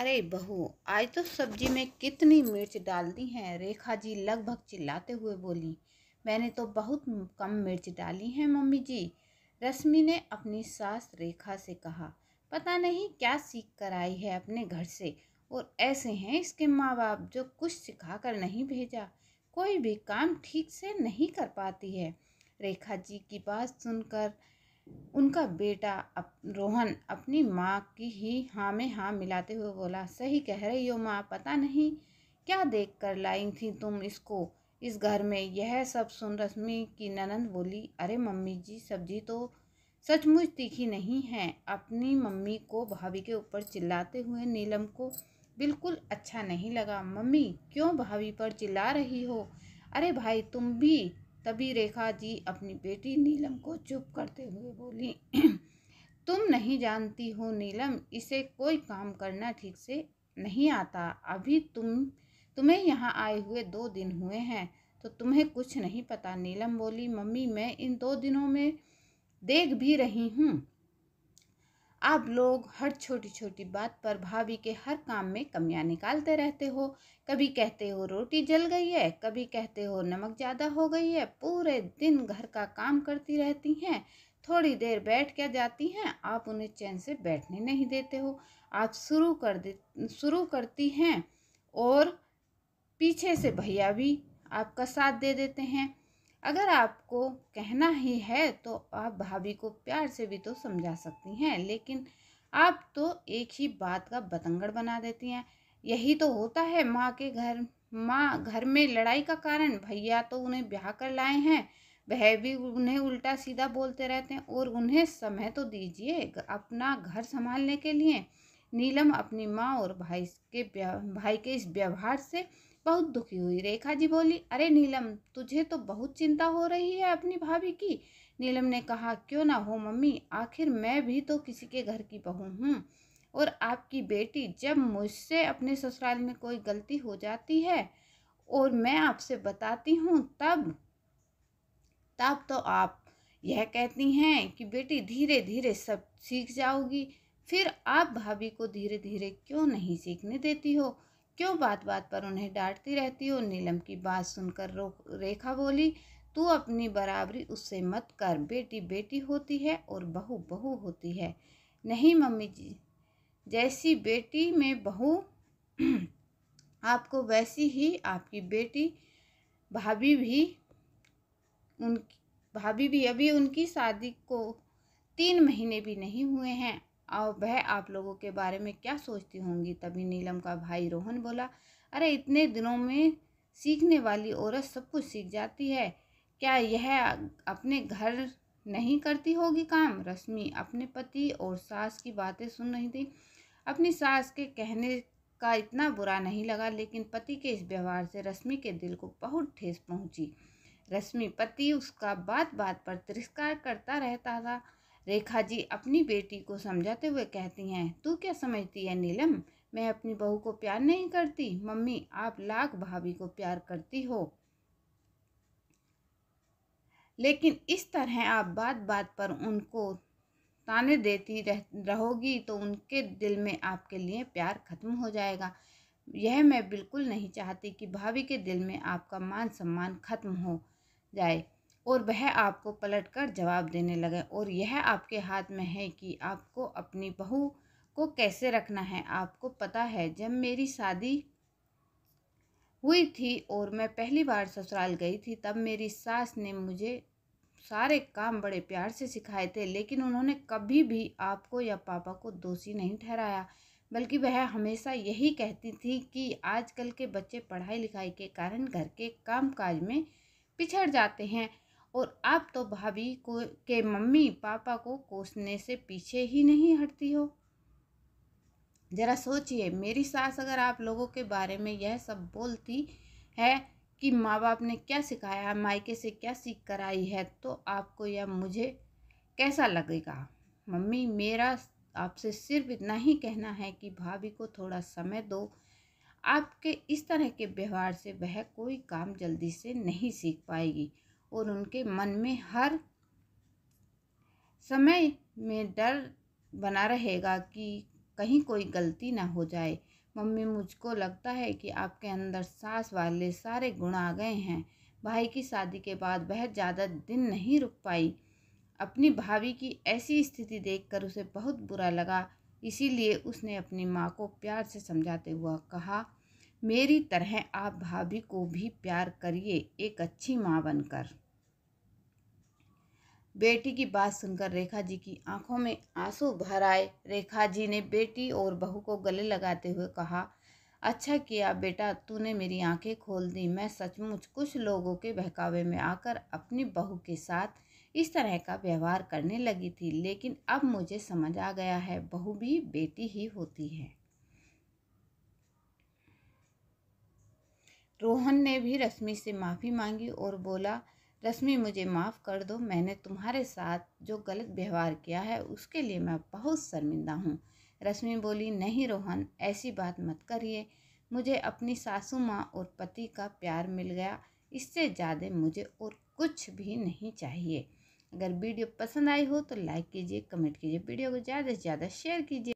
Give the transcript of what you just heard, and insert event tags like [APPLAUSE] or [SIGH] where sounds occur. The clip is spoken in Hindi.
अरे बहू आज तो सब्जी में कितनी मिर्च डाल दी हैं रेखा जी लगभग चिल्लाते हुए बोली मैंने तो बहुत कम मिर्च डाली है मम्मी जी रश्मि ने अपनी सास रेखा से कहा पता नहीं क्या सीख कर आई है अपने घर से और ऐसे हैं इसके माँ बाप जो कुछ सिखा कर नहीं भेजा कोई भी काम ठीक से नहीं कर पाती है रेखा जी की बात सुनकर उनका बेटा अप, रोहन अपनी माँ की ही हाँ में हाँ मिलाते हुए बोला सही कह रही हो माँ पता नहीं क्या देख कर लाई थी तुम इसको इस घर में यह सब सुन रश्मि की ननंद बोली अरे मम्मी जी सब्जी तो सचमुच तीखी नहीं है अपनी मम्मी को भाभी के ऊपर चिल्लाते हुए नीलम को बिल्कुल अच्छा नहीं लगा मम्मी क्यों भाभी पर चिल्ला रही हो अरे भाई तुम भी तभी रेखा जी अपनी बेटी नीलम को चुप करते हुए बोली तुम नहीं जानती हो नीलम इसे कोई काम करना ठीक से नहीं आता अभी तुम तुम्हें यहाँ आए हुए दो दिन हुए हैं तो तुम्हें कुछ नहीं पता नीलम बोली मम्मी मैं इन दो दिनों में देख भी रही हूँ आप लोग हर छोटी छोटी बात पर भाभी के हर काम में कमियां निकालते रहते हो कभी कहते हो रोटी जल गई है कभी कहते हो नमक ज़्यादा हो गई है पूरे दिन घर का काम करती रहती हैं थोड़ी देर बैठ के जाती हैं आप उन्हें चैन से बैठने नहीं देते हो आप शुरू कर दे शुरू करती हैं और पीछे से भैया भी आपका साथ दे देते हैं अगर आपको कहना ही है तो आप भाभी को प्यार से भी तो समझा सकती हैं लेकिन आप तो एक ही बात का बतंगड़ बना देती हैं यही तो होता है माँ के घर माँ घर में लड़ाई का कारण भैया तो उन्हें ब्याह कर लाए हैं वह भी उन्हें उल्टा सीधा बोलते रहते हैं और उन्हें समय तो दीजिए अपना घर संभालने के लिए नीलम अपनी माँ और भाई के भाई के इस व्यवहार से बहुत दुखी हुई रेखा जी बोली अरे नीलम तुझे तो बहुत चिंता हो रही है अपनी भाभी की नीलम ने कहा क्यों ना हो मम्मी आखिर मैं भी तो किसी के घर की बहू हूँ और आपकी बेटी जब मुझसे अपने ससुराल में कोई गलती हो जाती है और मैं आपसे बताती हूँ तब तब तो आप यह कहती हैं कि बेटी धीरे धीरे सब सीख जाओगी फिर आप भाभी को धीरे धीरे क्यों नहीं सीखने देती हो क्यों बात बात पर उन्हें डांटती रहती हो नीलम की बात सुनकर रेखा बोली तू अपनी बराबरी उससे मत कर बेटी बेटी होती है और बहू बहू होती है नहीं मम्मी जी जैसी बेटी में बहू [CLEARS THROAT] आपको वैसी ही आपकी बेटी भाभी भी उन भाभी भी अभी उनकी शादी को तीन महीने भी नहीं हुए हैं और वह आप लोगों के बारे में क्या सोचती होंगी तभी नीलम का भाई रोहन बोला अरे इतने दिनों में सीखने वाली औरत सब कुछ सीख जाती है क्या यह अपने घर नहीं करती होगी काम रश्मि अपने पति और सास की बातें सुन रही थी अपनी सास के कहने का इतना बुरा नहीं लगा लेकिन पति के इस व्यवहार से रश्मि के दिल को बहुत ठेस पहुंची रश्मि पति उसका बात बात पर तिरस्कार करता रहता था रेखा जी अपनी बेटी को समझाते हुए कहती हैं तू क्या समझती है नीलम मैं अपनी बहू को प्यार नहीं करती मम्मी आप लाख भाभी को प्यार करती हो लेकिन इस तरह आप बात बात पर उनको ताने देती रह रहोगी तो उनके दिल में आपके लिए प्यार खत्म हो जाएगा यह मैं बिल्कुल नहीं चाहती कि भाभी के दिल में आपका मान सम्मान खत्म हो जाए और वह आपको पलट कर जवाब देने लगे और यह आपके हाथ में है कि आपको अपनी बहू को कैसे रखना है आपको पता है जब मेरी शादी हुई थी और मैं पहली बार ससुराल गई थी तब मेरी सास ने मुझे सारे काम बड़े प्यार से सिखाए थे लेकिन उन्होंने कभी भी आपको या पापा को दोषी नहीं ठहराया बल्कि वह हमेशा यही कहती थी कि आजकल के बच्चे पढ़ाई लिखाई के कारण घर के काम काज में पिछड़ जाते हैं और आप तो भाभी को के मम्मी पापा को कोसने से पीछे ही नहीं हटती हो ज़रा सोचिए मेरी सास अगर आप लोगों के बारे में यह सब बोलती है कि माँ बाप ने क्या सिखाया है मायके से क्या सीख कर आई है तो आपको यह मुझे कैसा लगेगा मम्मी मेरा आपसे सिर्फ इतना ही कहना है कि भाभी को थोड़ा समय दो आपके इस तरह के व्यवहार से वह कोई काम जल्दी से नहीं सीख पाएगी और उनके मन में हर समय में डर बना रहेगा कि कहीं कोई गलती ना हो जाए मम्मी मुझको लगता है कि आपके अंदर सास वाले सारे गुण आ गए हैं भाई की शादी के बाद वह ज़्यादा दिन नहीं रुक पाई अपनी भाभी की ऐसी स्थिति देखकर उसे बहुत बुरा लगा इसीलिए उसने अपनी माँ को प्यार से समझाते हुए कहा मेरी तरह आप भाभी को भी प्यार करिए एक अच्छी माँ बनकर बेटी की बात सुनकर रेखा जी की आंखों में आंसू भर आए रेखा जी ने बेटी और बहू को गले लगाते हुए कहा अच्छा किया बेटा तूने मेरी आंखें खोल दी मैं सचमुच कुछ लोगों के बहकावे में आकर अपनी बहू के साथ इस तरह का व्यवहार करने लगी थी लेकिन अब मुझे समझ आ गया है बहू भी बेटी ही होती है रोहन ने भी रश्मि से माफ़ी मांगी और बोला रश्मि मुझे माफ़ कर दो मैंने तुम्हारे साथ जो गलत व्यवहार किया है उसके लिए मैं बहुत शर्मिंदा हूँ रश्मि बोली नहीं रोहन ऐसी बात मत करिए मुझे अपनी सासू माँ और पति का प्यार मिल गया इससे ज़्यादा मुझे और कुछ भी नहीं चाहिए अगर वीडियो पसंद आई हो तो लाइक कीजिए कमेंट कीजिए वीडियो को ज़्यादा से ज़्यादा शेयर कीजिए